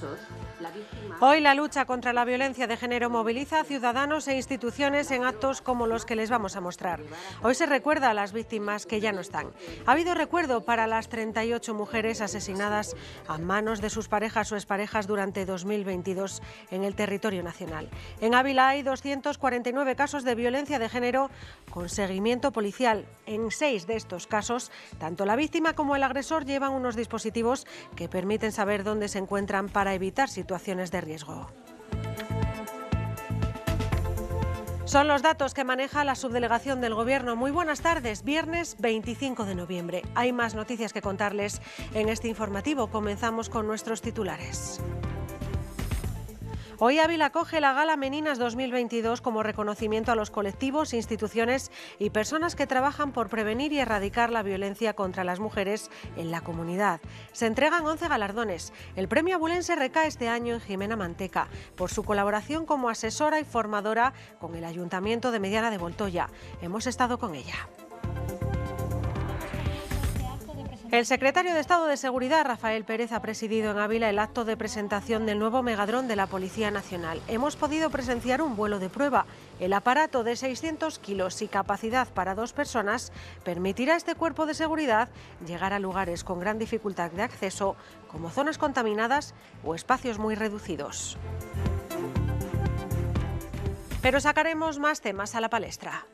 search Hoy la lucha contra la violencia de género moviliza a ciudadanos e instituciones en actos como los que les vamos a mostrar. Hoy se recuerda a las víctimas que ya no están. Ha habido recuerdo para las 38 mujeres asesinadas a manos de sus parejas o exparejas durante 2022 en el territorio nacional. En Ávila hay 249 casos de violencia de género con seguimiento policial. En seis de estos casos, tanto la víctima como el agresor llevan unos dispositivos que permiten saber dónde se encuentran para evitar situaciones situaciones de riesgo. Son los datos que maneja la subdelegación del Gobierno. Muy buenas tardes, viernes 25 de noviembre. Hay más noticias que contarles en este informativo. Comenzamos con nuestros titulares. Hoy Ávila acoge la Gala Meninas 2022 como reconocimiento a los colectivos, instituciones y personas que trabajan por prevenir y erradicar la violencia contra las mujeres en la comunidad. Se entregan 11 galardones. El premio abulense recae este año en Jimena Manteca por su colaboración como asesora y formadora con el Ayuntamiento de Mediana de Voltoya. Hemos estado con ella. El secretario de Estado de Seguridad, Rafael Pérez, ha presidido en Ávila el acto de presentación del nuevo megadrón de la Policía Nacional. Hemos podido presenciar un vuelo de prueba. El aparato de 600 kilos y capacidad para dos personas permitirá a este cuerpo de seguridad llegar a lugares con gran dificultad de acceso, como zonas contaminadas o espacios muy reducidos. Pero sacaremos más temas a la palestra.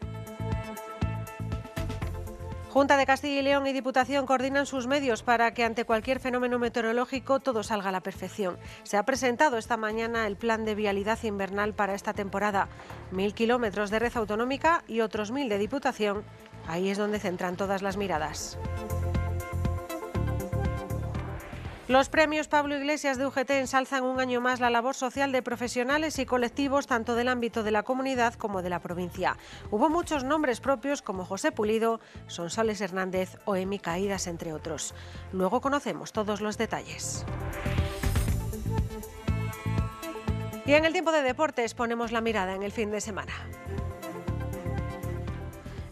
Junta de Castilla y León y Diputación coordinan sus medios para que ante cualquier fenómeno meteorológico todo salga a la perfección. Se ha presentado esta mañana el plan de vialidad invernal para esta temporada. Mil kilómetros de red autonómica y otros mil de Diputación. Ahí es donde centran todas las miradas. Los premios Pablo Iglesias de UGT ensalzan un año más la labor social de profesionales y colectivos tanto del ámbito de la comunidad como de la provincia. Hubo muchos nombres propios como José Pulido, Sonsoles Hernández o Emi Caídas, entre otros. Luego conocemos todos los detalles. Y en el tiempo de deportes ponemos la mirada en el fin de semana.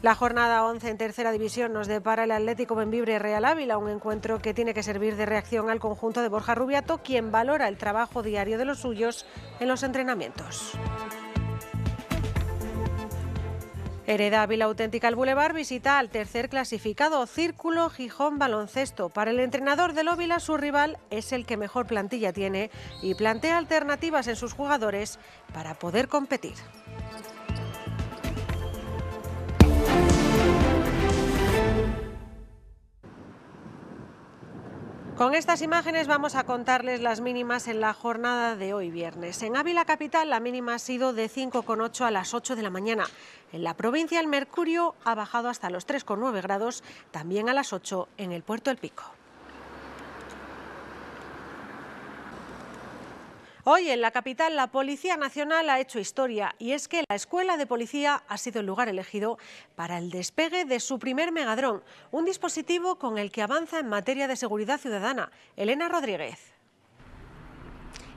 La jornada 11 en tercera división nos depara el Atlético Benvibre Real Ávila, un encuentro que tiene que servir de reacción al conjunto de Borja Rubiato, quien valora el trabajo diario de los suyos en los entrenamientos. Hereda Ávila Auténtica al Boulevard visita al tercer clasificado, Círculo Gijón Baloncesto. Para el entrenador del Óvila, su rival es el que mejor plantilla tiene y plantea alternativas en sus jugadores para poder competir. Con estas imágenes vamos a contarles las mínimas en la jornada de hoy viernes. En Ávila Capital la mínima ha sido de 5,8 a las 8 de la mañana. En la provincia el mercurio ha bajado hasta los 3,9 grados, también a las 8 en el puerto El Pico. Hoy en la capital la Policía Nacional ha hecho historia y es que la Escuela de Policía ha sido el lugar elegido para el despegue de su primer Megadrón, un dispositivo con el que avanza en materia de seguridad ciudadana. Elena Rodríguez.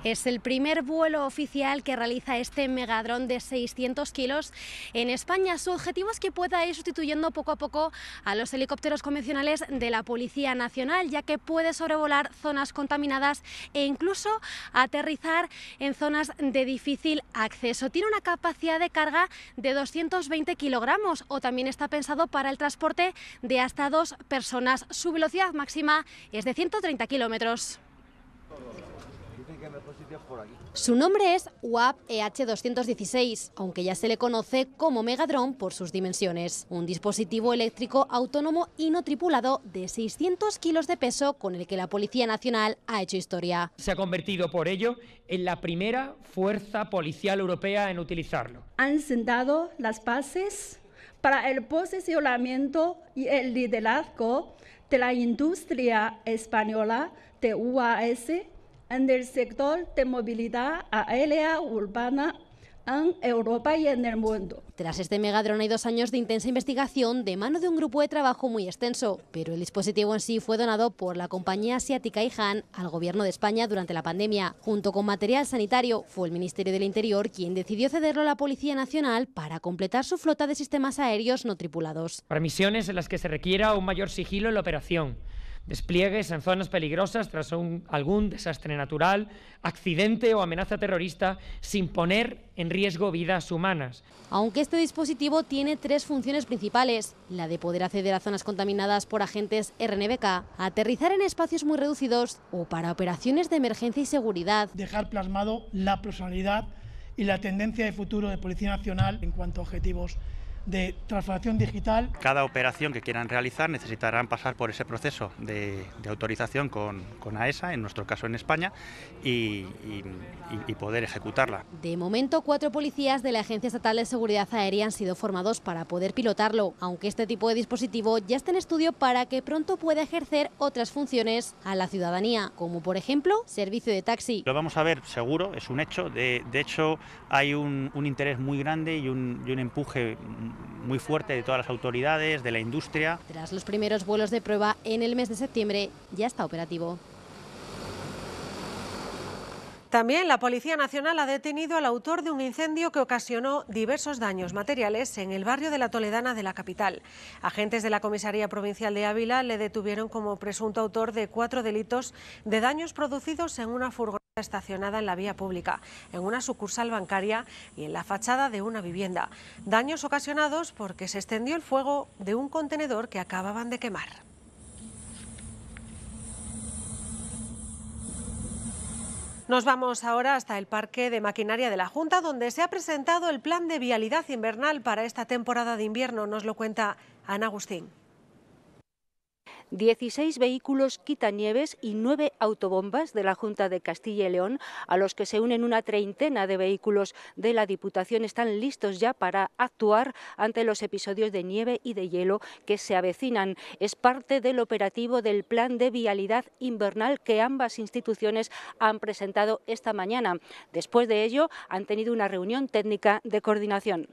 Es el primer vuelo oficial que realiza este megadrón de 600 kilos en España. Su objetivo es que pueda ir sustituyendo poco a poco a los helicópteros convencionales de la Policía Nacional, ya que puede sobrevolar zonas contaminadas e incluso aterrizar en zonas de difícil acceso. Tiene una capacidad de carga de 220 kilogramos o también está pensado para el transporte de hasta dos personas. Su velocidad máxima es de 130 kilómetros. Su nombre es WAP EH216, aunque ya se le conoce como Megadrón por sus dimensiones. Un dispositivo eléctrico autónomo y no tripulado de 600 kilos de peso con el que la Policía Nacional ha hecho historia. Se ha convertido por ello en la primera fuerza policial europea en utilizarlo. Han sentado las bases para el posesionamiento y el liderazgo de la industria española de UAS en el sector de movilidad aérea urbana en Europa y en el mundo. Tras este megadrón hay dos años de intensa investigación de mano de un grupo de trabajo muy extenso, pero el dispositivo en sí fue donado por la compañía asiática IHAN al gobierno de España durante la pandemia. Junto con material sanitario, fue el Ministerio del Interior quien decidió cederlo a la Policía Nacional para completar su flota de sistemas aéreos no tripulados. Para misiones en las que se requiera un mayor sigilo en la operación despliegues en zonas peligrosas tras algún desastre natural, accidente o amenaza terrorista sin poner en riesgo vidas humanas. Aunque este dispositivo tiene tres funciones principales, la de poder acceder a zonas contaminadas por agentes RNBK, aterrizar en espacios muy reducidos o para operaciones de emergencia y seguridad. Dejar plasmado la personalidad y la tendencia de futuro de Policía Nacional en cuanto a objetivos de transformación digital. Cada operación que quieran realizar necesitarán pasar por ese proceso de, autorización con, AESA, e en nuestro caso en España, y, poder ejecutarla. De momento, cuatro policías de la Agencia Estatal de Seguridad Aérea han sido formados para poder pilotarlo, aunque este tipo de dispositivo ya está en estudio para que pronto pueda ejercer otras funciones a la ciudadanía, como por ejemplo servicio de taxi. Lo vamos a ver seguro, es un hecho. De, hecho, hay un, interés muy grande y un, y un empuje muy fuerte de todas las autoridades, de la industria. Tras los primeros vuelos de prueba en el mes de septiembre, ya está operativo. También la Policía Nacional ha detenido al autor de un incendio que ocasionó diversos daños materiales en el barrio de la Toledana de la capital. Agentes de la Comisaría Provincial de Ávila le detuvieron como presunto autor de cuatro delitos de daños producidos en una furgoneta estacionada en la vía pública, en una sucursal bancaria y en la fachada de una vivienda. Daños ocasionados porque se extendió el fuego de un contenedor que acababan de quemar. Nos vamos ahora hasta el Parque de Maquinaria de la Junta, donde se ha presentado el plan de vialidad invernal para esta temporada de invierno. Nos lo cuenta Ana Agustín. 16 vehículos quitanieves y 9 autobombas de la Junta de Castilla y León, a los que se unen una treintena de vehículos de la Diputación, están listos ya para actuar ante los episodios de nieve y de hielo que se avecinan. Es parte del operativo del Plan de Vialidad Invernal que ambas instituciones han presentado esta mañana. Después de ello, han tenido una reunión técnica de coordinación.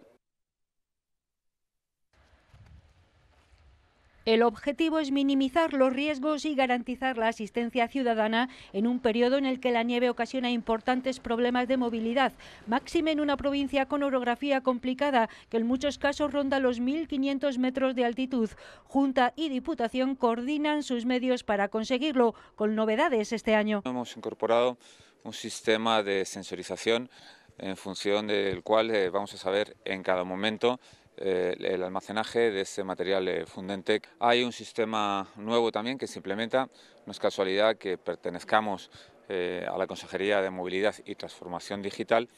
El objetivo es minimizar los riesgos y garantizar la asistencia ciudadana en un periodo en el que la nieve ocasiona importantes problemas de movilidad, máxime en una provincia con orografía complicada que en muchos casos ronda los 1.500 metros de altitud. Junta y Diputación coordinan sus medios para conseguirlo, con novedades este año. Hemos incorporado un sistema de sensorización en función del cual eh, vamos a saber en cada momento eh, el almacenaje de ese material eh, fundente. Hay un sistema nuevo también que se implementa, no es casualidad que pertenezcamos eh, a la Consejería de Movilidad y Transformación Digital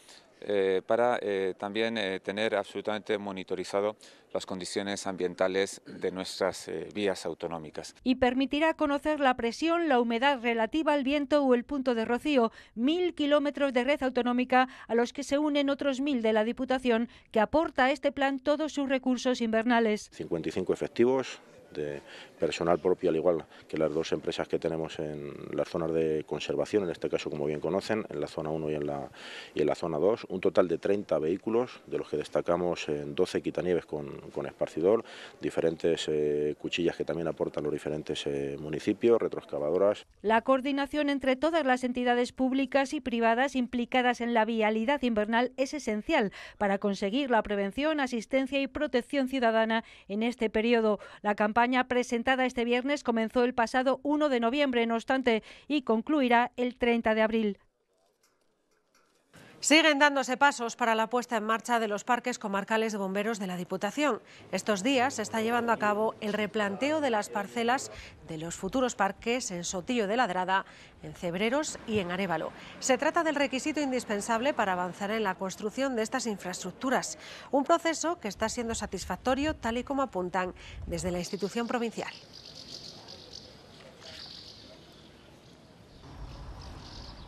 eh, para eh, también eh, tener absolutamente monitorizado las condiciones ambientales de nuestras vías autonómicas. Y permitirá conocer la presión, la humedad relativa al viento o el punto de rocío, mil kilómetros de red autonómica a los que se unen otros mil de la Diputación, que aporta a este plan todos sus recursos invernales. 55 efectivos, personal propio, al igual que las dos empresas que tenemos en las zonas de conservación, en este caso, como bien conocen, en la zona 1 y en la, y en la zona 2, un total de 30 vehículos, de los que destacamos en 12 quitanieves con, con esparcidor, diferentes eh, cuchillas que también aportan los diferentes eh, municipios, retroexcavadoras. La coordinación entre todas las entidades públicas y privadas implicadas en la vialidad invernal es esencial para conseguir la prevención, asistencia y protección ciudadana en este periodo. La campaña campaña presentada este viernes comenzó el pasado 1 de noviembre, no obstante, y concluirá el 30 de abril. Siguen dándose pasos para la puesta en marcha de los parques comarcales de bomberos de la Diputación. Estos días se está llevando a cabo el replanteo de las parcelas de los futuros parques en Sotillo de Ladrada, en Cebreros y en Arévalo. Se trata del requisito indispensable para avanzar en la construcción de estas infraestructuras, un proceso que está siendo satisfactorio tal y como apuntan desde la institución provincial.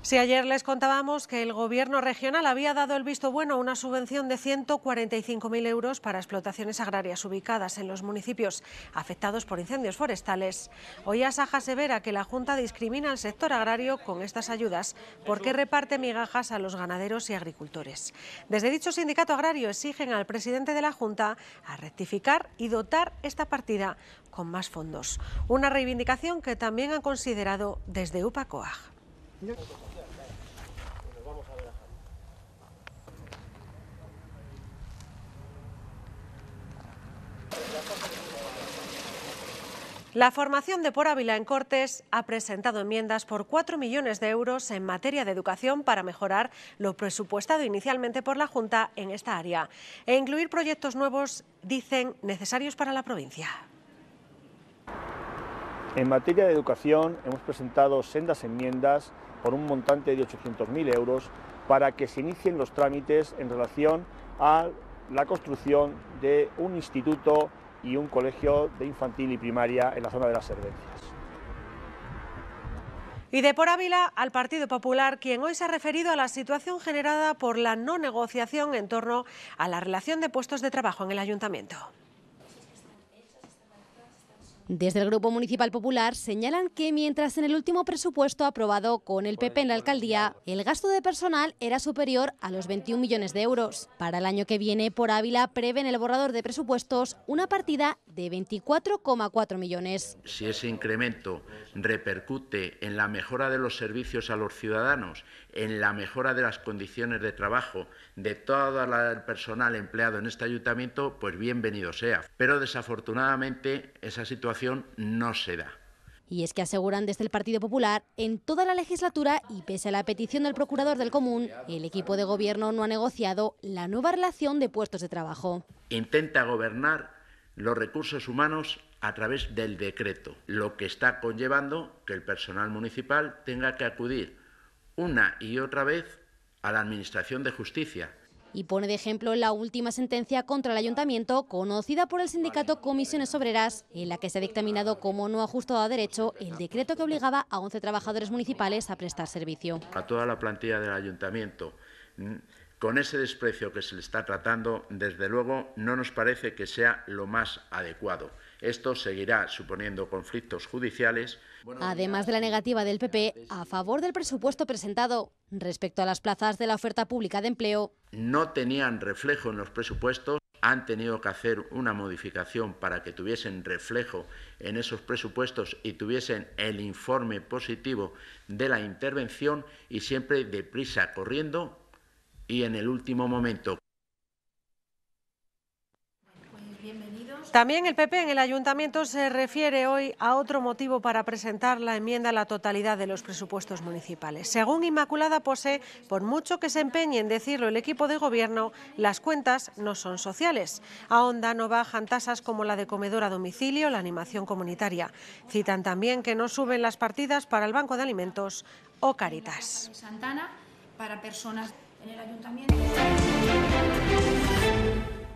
Si ayer les contábamos que el Gobierno regional había dado el visto bueno a una subvención de 145.000 euros para explotaciones agrarias ubicadas en los municipios afectados por incendios forestales, hoy Asaja severa que la Junta discrimina al sector agrario con estas ayudas porque reparte migajas a los ganaderos y agricultores. Desde dicho sindicato agrario exigen al presidente de la Junta a rectificar y dotar esta partida con más fondos. Una reivindicación que también han considerado desde UPACOAG. La formación de Por Ávila en Cortes ha presentado enmiendas por 4 millones de euros en materia de educación para mejorar lo presupuestado inicialmente por la Junta en esta área e incluir proyectos nuevos, dicen, necesarios para la provincia. En materia de educación hemos presentado sendas enmiendas por un montante de 800.000 euros para que se inicien los trámites en relación al la construcción de un instituto y un colegio de infantil y primaria en la zona de las Servencias. Y de por Ávila al Partido Popular, quien hoy se ha referido a la situación generada por la no negociación en torno a la relación de puestos de trabajo en el Ayuntamiento. Desde el Grupo Municipal Popular señalan que mientras en el último presupuesto aprobado con el PP en la alcaldía, el gasto de personal era superior a los 21 millones de euros. Para el año que viene, por Ávila prevén el borrador de presupuestos una partida de 24,4 millones. Si ese incremento repercute en la mejora de los servicios a los ciudadanos, en la mejora de las condiciones de trabajo de todo el personal empleado en este ayuntamiento, pues bienvenido sea. Pero desafortunadamente esa situación no se da. Y es que aseguran desde el Partido Popular, en toda la legislatura y pese a la petición del procurador del común, el equipo de gobierno no ha negociado la nueva relación de puestos de trabajo. Intenta gobernar los recursos humanos a través del decreto, lo que está conllevando que el personal municipal tenga que acudir una y otra vez a la Administración de Justicia. Y pone de ejemplo la última sentencia contra el ayuntamiento, conocida por el sindicato Comisiones Obreras, en la que se ha dictaminado como no ajustado a derecho el decreto que obligaba a 11 trabajadores municipales a prestar servicio. A toda la plantilla del ayuntamiento con ese desprecio que se le está tratando, desde luego no nos parece que sea lo más adecuado. Esto seguirá suponiendo conflictos judiciales. Además de la negativa del PP a favor del presupuesto presentado respecto a las plazas de la oferta pública de empleo, no tenían reflejo en los presupuestos, han tenido que hacer una modificación para que tuviesen reflejo en esos presupuestos y tuviesen el informe positivo de la intervención y siempre deprisa corriendo y en el último momento. También el PP en el Ayuntamiento se refiere hoy a otro motivo para presentar la enmienda a la totalidad de los presupuestos municipales. Según Inmaculada Pose, por mucho que se empeñe en decirlo el equipo de gobierno, las cuentas no son sociales. A Onda no bajan tasas como la de comedor a domicilio, la animación comunitaria. Citan también que no suben las partidas para el Banco de Alimentos o Caritas. Santana para personas ayuntamiento.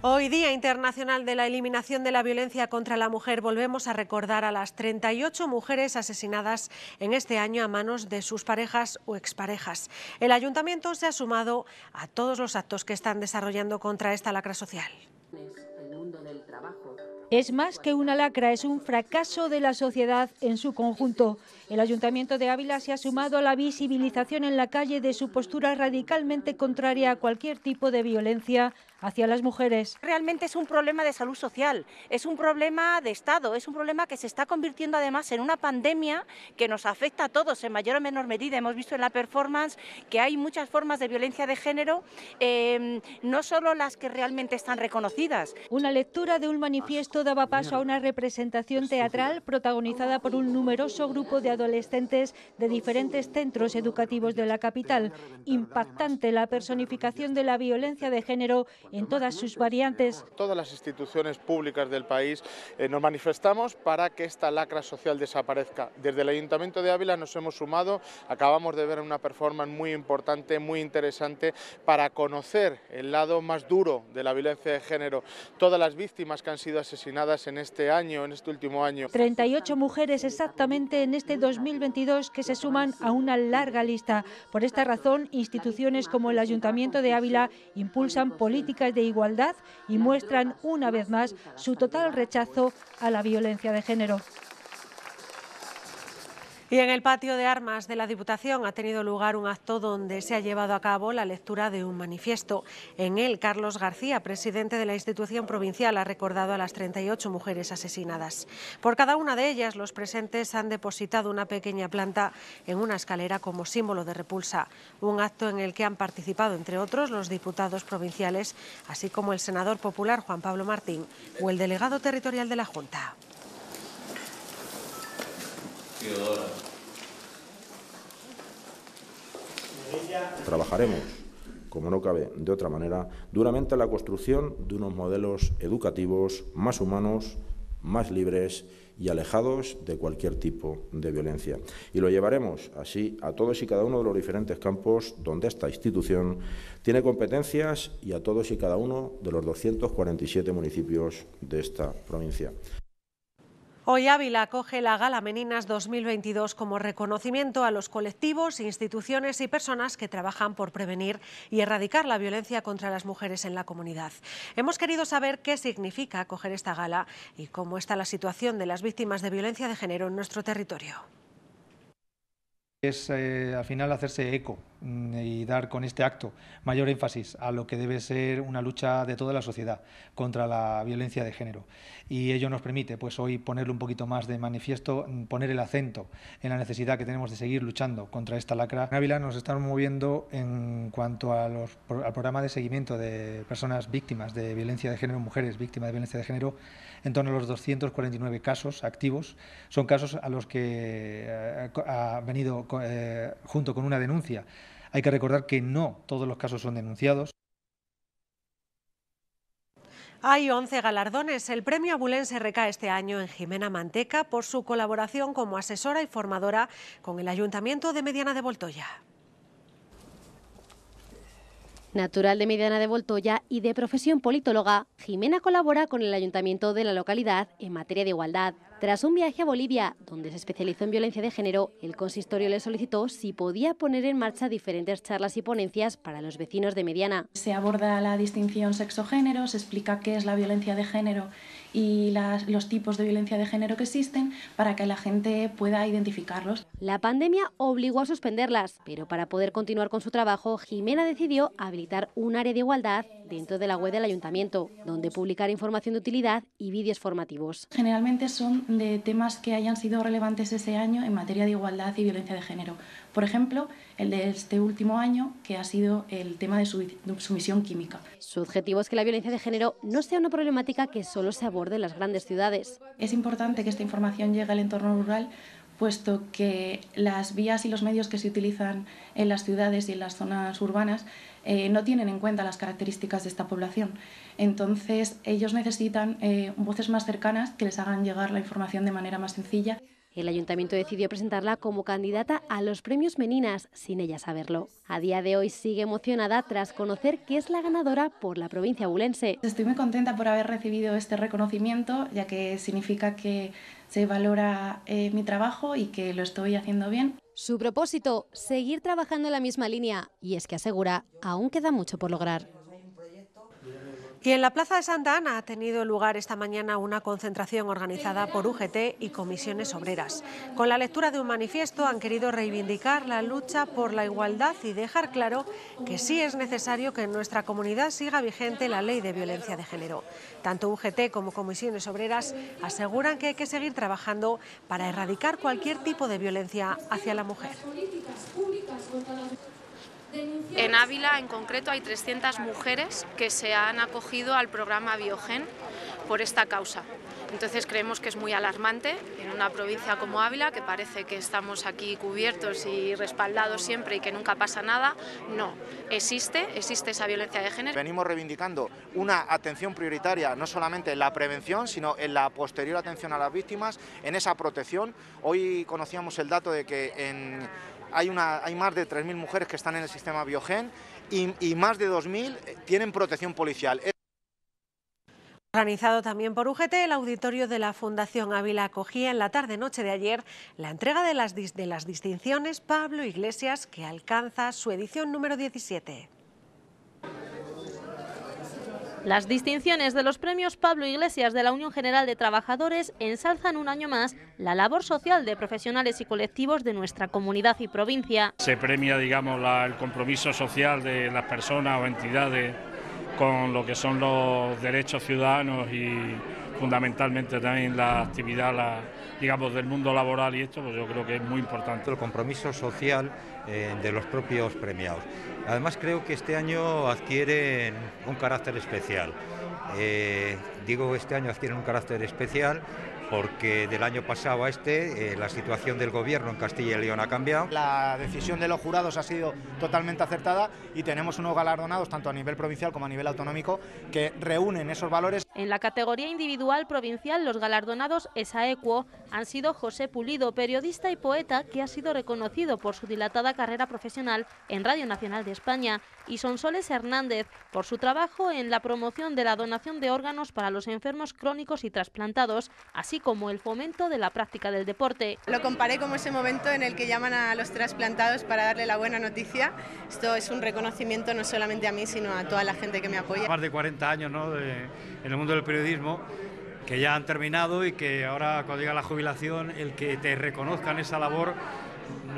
Hoy Día Internacional de la Eliminación de la Violencia contra la Mujer, volvemos a recordar a las 38 mujeres asesinadas en este año a manos de sus parejas o exparejas. El ayuntamiento se ha sumado a todos los actos que están desarrollando contra esta lacra social. del trabajo es más que una lacra, es un fracaso de la sociedad en su conjunto. El Ayuntamiento de Ávila se ha sumado a la visibilización en la calle de su postura radicalmente contraria a cualquier tipo de violencia hacia las mujeres. Realmente es un problema de salud social, es un problema de Estado, es un problema que se está convirtiendo además en una pandemia que nos afecta a todos en mayor o menor medida. Hemos visto en la performance que hay muchas formas de violencia de género, em, no solo las que realmente están reconocidas. Una lectura de un manifiesto daba paso a una representación teatral protagonizada por un numeroso grupo de adolescentes de diferentes centros educativos de la capital. Impactante la personificación de la violencia de género en todas sus variantes. Todas las instituciones públicas del país eh, nos manifestamos para que esta lacra social desaparezca. Desde el Ayuntamiento de Ávila nos hemos sumado, acabamos de ver una performance muy importante, muy interesante, para conocer el lado más duro de la violencia de género, todas las víctimas que han sido asesinadas en este año, en este último año. 38 mujeres exactamente en este 2022 que se suman a una larga lista. Por esta razón, instituciones como el Ayuntamiento de Ávila impulsan políticas de igualdad y muestran una vez más su total rechazo a la violencia de género. Y en el patio de armas de la Diputación ha tenido lugar un acto donde se ha llevado a cabo la lectura de un manifiesto. En él, Carlos García, presidente de la institución provincial, ha recordado a las 38 mujeres asesinadas. Por cada una de ellas, los presentes han depositado una pequeña planta en una escalera como símbolo de repulsa. Un acto en el que han participado, entre otros, los diputados provinciales, así como el senador popular Juan Pablo Martín o el delegado territorial de la Junta. Trabajaremos, como no cabe de otra manera, duramente la construcción de unos modelos educativos más humanos, más libres y alejados de cualquier tipo de violencia. Y lo llevaremos así a todos y cada uno de los diferentes campos donde esta institución tiene competencias y a todos y cada uno de los 247 municipios de esta provincia. Hoy Ávila acoge la Gala Meninas 2022 como reconocimiento a los colectivos, instituciones y personas que trabajan por prevenir y erradicar la violencia contra las mujeres en la comunidad. Hemos querido saber qué significa acoger esta gala y cómo está la situación de las víctimas de violencia de género en nuestro territorio. Es eh, al final hacerse eco Mm, y dar con este acto mayor énfasis a lo que debe ser una lucha de toda la sociedad contra la violencia de género. Y ello nos permite, pues hoy, ponerle un poquito más de manifiesto, mm, poner el acento en la necesidad que tenemos de seguir luchando contra esta lacra. En Ávila nos estamos moviendo en cuanto a los, al programa de seguimiento de personas víctimas de violencia de género, mujeres víctimas de violencia de género, en torno a los 249 casos activos. Son casos a los que eh, ha venido eh, junto con una denuncia hay que recordar que no todos los casos son denunciados. Hay 11 galardones. El premio Abulén se recae este año en Jimena Manteca por su colaboración como asesora y formadora con el Ayuntamiento de Mediana de Voltoya. Natural de Mediana de Voltoya y de profesión politóloga, Jimena colabora con el ayuntamiento de la localidad en materia de igualdad. Tras un viaje a Bolivia, donde se especializó en violencia de género, el consistorio le solicitó si podía poner en marcha diferentes charlas y ponencias para los vecinos de Mediana. Se aborda la distinción sexo-género, se explica qué es la violencia de género y las, los tipos de violencia de género que existen para que la gente pueda identificarlos. La pandemia obligó a suspenderlas, pero para poder continuar con su trabajo, Jimena decidió habilitar un área de igualdad dentro de la web del ayuntamiento, donde publicar información de utilidad y vídeos formativos. Generalmente son de temas que hayan sido relevantes ese año en materia de igualdad y violencia de género. Por ejemplo, el de este último año, que ha sido el tema de sumisión química. Su objetivo es que la violencia de género no sea una problemática que solo se aborde en las grandes ciudades. Es importante que esta información llegue al entorno rural puesto que las vías y los medios que se utilizan en las ciudades y en las zonas urbanas eh, no tienen en cuenta las características de esta población. Entonces, ellos necesitan eh, voces más cercanas que les hagan llegar la información de manera más sencilla. El ayuntamiento decidió presentarla como candidata a los premios Meninas, sin ella saberlo. A día de hoy sigue emocionada tras conocer que es la ganadora por la provincia bulense. Estoy muy contenta por haber recibido este reconocimiento, ya que significa que se valora eh, mi trabajo y que lo estoy haciendo bien. Su propósito, seguir trabajando en la misma línea, y es que asegura, aún queda mucho por lograr. Y en la Plaza de Santa Ana ha tenido lugar esta mañana una concentración organizada por UGT y comisiones obreras. Con la lectura de un manifiesto han querido reivindicar la lucha por la igualdad y dejar claro que sí es necesario que en nuestra comunidad siga vigente la ley de violencia de género. Tanto UGT como comisiones obreras aseguran que hay que seguir trabajando para erradicar cualquier tipo de violencia hacia la mujer. En Ávila, en concreto, hay 300 mujeres que se han acogido al programa Biogen por esta causa. Entonces creemos que es muy alarmante en una provincia como Ávila, que parece que estamos aquí cubiertos y respaldados siempre y que nunca pasa nada. No, existe, existe esa violencia de género. Venimos reivindicando una atención prioritaria, no solamente en la prevención, sino en la posterior atención a las víctimas, en esa protección. Hoy conocíamos el dato de que en hay, una, hay más de 3.000 mujeres que están en el sistema Biogen y, más de 2.000 eh, tienen protección policial. Organizado también por UGT, el auditorio de la Fundación Ávila acogía en la tarde-noche de ayer la entrega de las, de las distinciones Pablo Iglesias, que alcanza su edición número 17. Las distinciones de los premios Pablo Iglesias de la Unión General de Trabajadores ensalzan un año más la labor social de profesionales y colectivos de nuestra comunidad y provincia. Se premia, digamos, el compromiso social de las personas o entidades con lo que son los derechos ciudadanos y fundamentalmente también la actividad, digamos, del mundo laboral y esto, pues yo creo que es muy importante. El compromiso social eh, de los propios premiados. Además creo que este año adquieren un carácter especial. Eh, digo este año adquieren un carácter especial porque del año pasado a este eh, la situación del gobierno en Castilla y León ha cambiado. La decisión de los jurados ha sido totalmente acertada y tenemos unos galardonados tanto a nivel provincial como a nivel autonómico que reúnen esos valores. En la categoría individual provincial, los galardonados ESAECUO han sido José Pulido, periodista y poeta que ha sido reconocido por su dilatada carrera profesional en Radio Nacional de España, y Sonsoles Hernández por su trabajo en la promoción de la donación de órganos para los enfermos crónicos y trasplantados, así como el fomento de la práctica del deporte. Lo comparé como ese momento en el que llaman a los trasplantados para darle la buena noticia. Esto es un reconocimiento no solamente a mí, sino a toda la gente que me apoya. Más de 40 años en el mundo del periodismo que ya han terminado y que ahora cuando llega la jubilación el que te reconozcan esa labor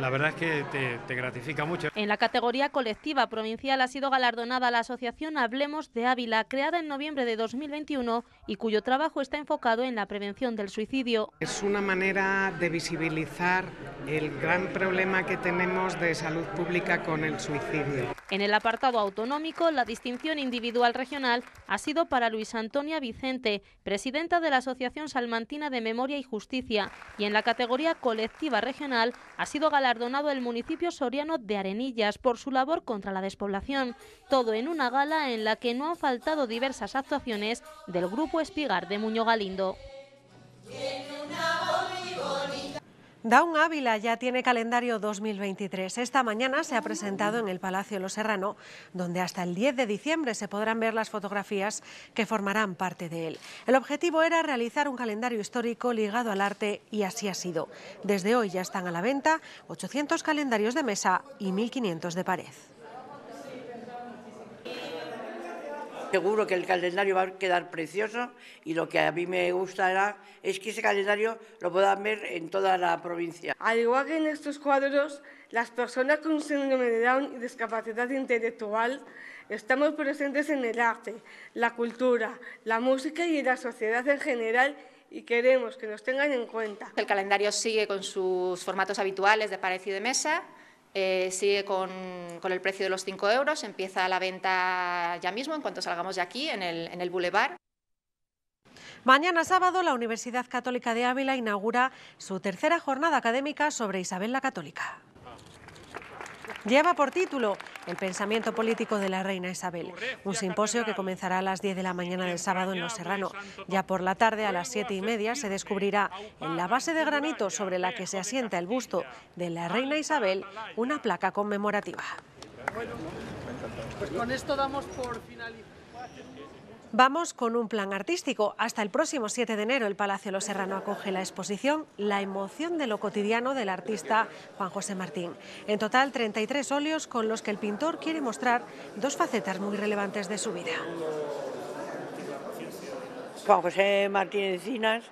la verdad es que te, gratifica mucho. En la categoría colectiva provincial ha sido galardonada la asociación Hablemos de Ávila, creada en noviembre de 2021 y cuyo trabajo está enfocado en la prevención del suicidio. Es una manera de visibilizar el gran problema que tenemos de salud pública con el suicidio. En el apartado autonómico, la distinción individual regional ha sido para Luis Antonia Vicente, presidenta de la Asociación Salmantina de Memoria y Justicia, y en la categoría colectiva regional ha sido galardonada el municipio soriano de Arenillas por su labor contra la despoblación. Todo en una gala en la que no han faltado diversas actuaciones del Grupo Espigar de Muño Galindo. Daun Ávila ya tiene calendario 2023. Esta mañana se ha presentado en el Palacio Los Serrano, donde hasta el 10 de diciembre se podrán ver las fotografías que formarán parte de él. El objetivo era realizar un calendario histórico ligado al arte y así ha sido. Desde hoy ya están a la venta 800 calendarios de mesa y 1.500 de pared. Seguro que el calendario va a quedar precioso y lo que a mí me gustará es que ese calendario lo puedan ver en toda la provincia. Al igual que en estos cuadros, las personas con síndrome de Down y discapacidad intelectual estamos presentes en el arte, la cultura, la música y la sociedad en general y queremos que nos tengan en cuenta. El calendario sigue con sus formatos habituales de y de mesa, eh, sigue con, el precio de los 5 euros, empieza la venta ya mismo, en cuanto salgamos de aquí, en el, en el Boulevard. Mañana sábado, la Universidad Católica de Ávila inaugura su tercera jornada académica sobre Isabel la Católica lleva por título El pensamiento político de la reina Isabel, un simposio que comenzará a las 10 de la mañana del sábado en Los Serrano. Ya por la tarde, a las 7 y media, se descubrirá en la base de granito sobre la que se asienta el busto de la reina Isabel una placa conmemorativa. pues con esto damos por finalizado. Vamos con un plan artístico. Hasta el próximo 7 de enero el Palacio Los Serrano acoge la exposición La emoción de lo cotidiano del artista Juan José Martín. En total 33 óleos con los que el pintor quiere mostrar dos facetas muy relevantes de su vida. Juan José Martín Encinas,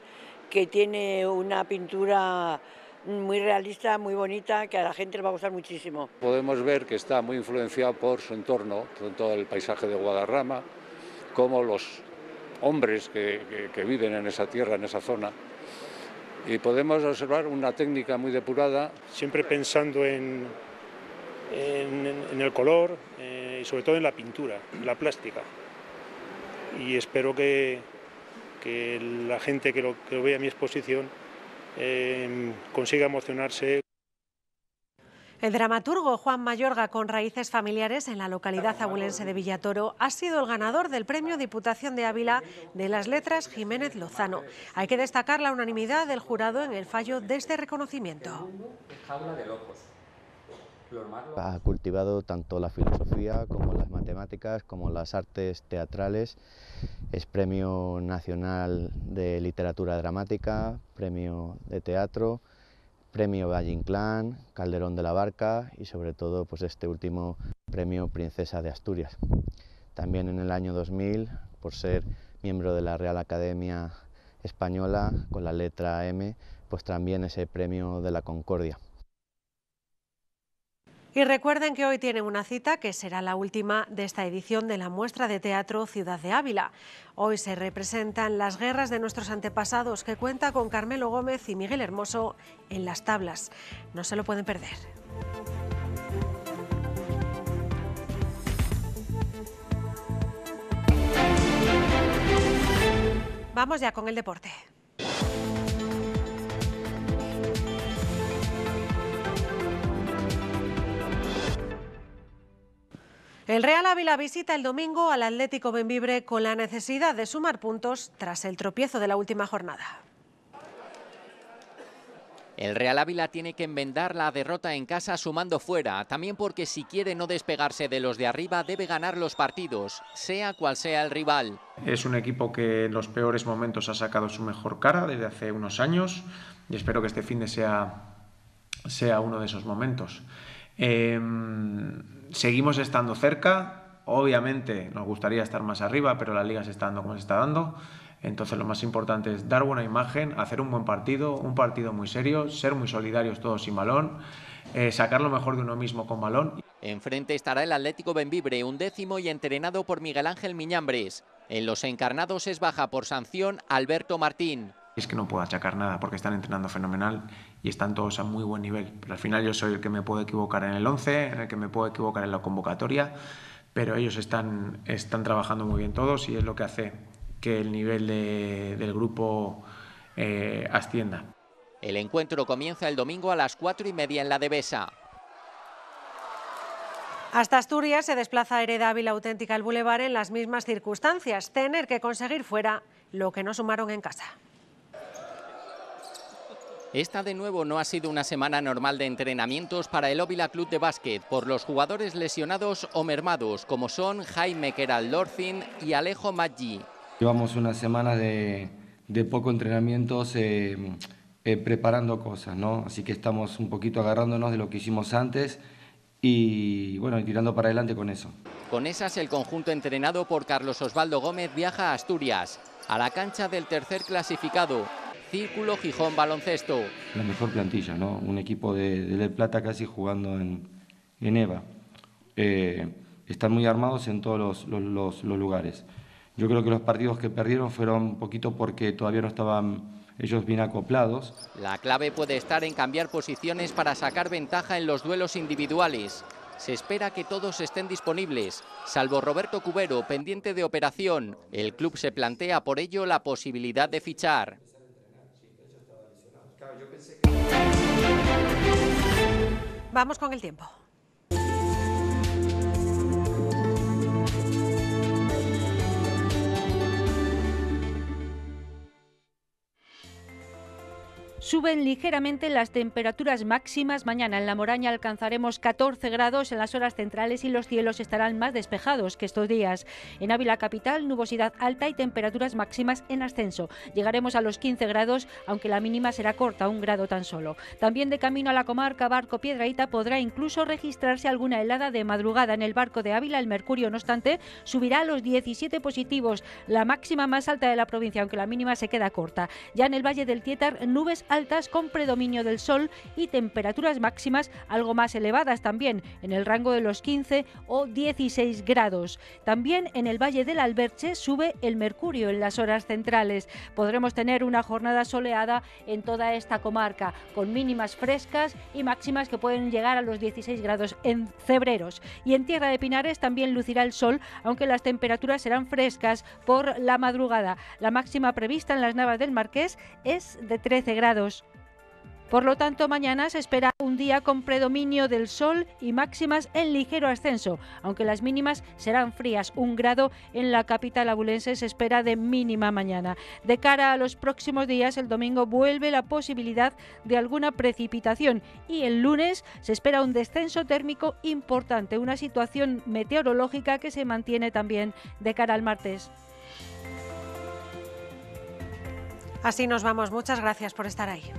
que tiene una pintura muy realista, muy bonita, que a la gente le va a gustar muchísimo. Podemos ver que está muy influenciado por su entorno, por todo el paisaje de Guadarrama, como los hombres que, viven en esa tierra, en esa zona, y podemos observar una técnica muy depurada. Siempre pensando en, el color eh, y sobre todo en la pintura, la plástica. Y espero que, la gente que que vea mi exposición eh, consiga emocionarse. El dramaturgo Juan Mayorga, con raíces familiares en la localidad abulense de Villatoro, ha sido el ganador del premio Diputación de Ávila de las Letras Jiménez Lozano. Hay que destacar la unanimidad del jurado en el fallo de este reconocimiento. Ha cultivado tanto la filosofía como las matemáticas, como las artes teatrales. Es Premio Nacional de Literatura Dramática, Premio de Teatro. Premio Valle Inclán, Calderón de la Barca y sobre todo pues este último Premio Princesa de Asturias. También en el año 2000, por ser miembro de la Real Academia Española con la letra M, pues también ese Premio de la Concordia. Y recuerden que hoy tienen una cita que será la última de esta edición de la muestra de teatro Ciudad de Ávila. Hoy se representan las guerras de nuestros antepasados que cuenta con Carmelo Gómez y Miguel Hermoso en las tablas. No se lo pueden perder. Vamos ya con el deporte. El Real Ávila visita el domingo al Atlético bembibre con la necesidad de sumar puntos tras el tropiezo de la última jornada. El Real Ávila tiene que enmendar la derrota en casa sumando fuera, también porque si quiere no despegarse de los de arriba debe ganar los partidos, sea cual sea el rival. Es un equipo que en los peores momentos ha sacado su mejor cara desde hace unos años y espero que este fin de sea, sea uno de esos momentos. Em, seguimos estando cerca, obviamente nos gustaría estar más arriba, pero la liga se está dando como se está dando. Entonces lo más importante es dar buena imagen, hacer un buen partido, un partido muy serio, ser muy solidarios todos sin balón, eh, sacar lo mejor de uno mismo con balón. Enfrente estará el Atlético un décimo y entrenado por Miguel Ángel Miñambres. En los encarnados es baja por sanción Alberto Martín es que no puedo achacar nada porque están entrenando fenomenal y están todos a muy buen nivel. Pero al final yo soy el que me puedo equivocar en el 11, el que me puedo equivocar en la convocatoria, pero ellos están, trabajando muy bien todos y es lo que hace que el nivel del grupo eh, ascienda. El encuentro comienza el domingo a las 4 y media en la Devesa. Hasta Asturias se desplaza Hereda Auténtica al Boulevard en las mismas circunstancias, tener que conseguir fuera lo que no sumaron en casa. Esta de nuevo no ha sido una semana normal de entrenamientos para el Óvila Club de Básquet por los jugadores lesionados o mermados, como son Jaime Keraldorfin y Alejo Maggi. Llevamos una semana de, poco entrenamientos eh, eh, preparando cosas, ¿no? Así que estamos un poquito agarrándonos de lo que hicimos antes y bueno, tirando para adelante con eso. Con esas, el conjunto entrenado por Carlos Osvaldo Gómez viaja a Asturias, a la cancha del tercer clasificado, Círculo Gijón Baloncesto. La mejor plantilla, ¿no? Un equipo de, de Plata casi jugando en, EVA. Eh, están muy armados en todos los, los, lugares. Yo creo que los partidos que perdieron fueron un poquito porque todavía no estaban ellos bien acoplados. La clave puede estar en cambiar posiciones para sacar ventaja en los duelos individuales. Se espera que todos estén disponibles, salvo Roberto Cubero, pendiente de operación. El club se plantea por ello la posibilidad de fichar. Vamos con el tiempo. Suben ligeramente las temperaturas máximas. Mañana en la Moraña alcanzaremos 14 grados en las horas centrales y los cielos estarán más despejados que estos días. En Ávila capital, nubosidad alta y temperaturas máximas en ascenso. Llegaremos a los 15 grados, aunque la mínima será corta, un grado tan solo. También de camino a la comarca Barco Piedraíta podrá incluso registrarse alguna helada de madrugada en el barco de Ávila. El mercurio, no obstante, subirá a los 17 positivos, la máxima más alta de la provincia, aunque la mínima se queda corta. Ya en el Valle del Tietar, nubes con predominio del sol y temperaturas máximas algo más elevadas también, en el rango de los 15 o 16 grados. También en el Valle del Alberche sube el mercurio en las horas centrales. Podremos tener una jornada soleada en toda esta comarca, con mínimas frescas y máximas que pueden llegar a los 16 grados en febreros. Y en Tierra de Pinares también lucirá el sol, aunque las temperaturas serán frescas por la madrugada. La máxima prevista en las Navas del Marqués es de 13 grados. Por lo tanto, mañana se espera un día con predominio del sol y máximas en ligero ascenso, aunque las mínimas serán frías. Un grado en la capital abulense se espera de mínima mañana. De cara a los próximos días, el domingo vuelve la posibilidad de alguna precipitación y el lunes se espera un descenso térmico importante, una situación meteorológica que se mantiene también de cara al martes. Así nos vamos. Muchas gracias por estar ahí.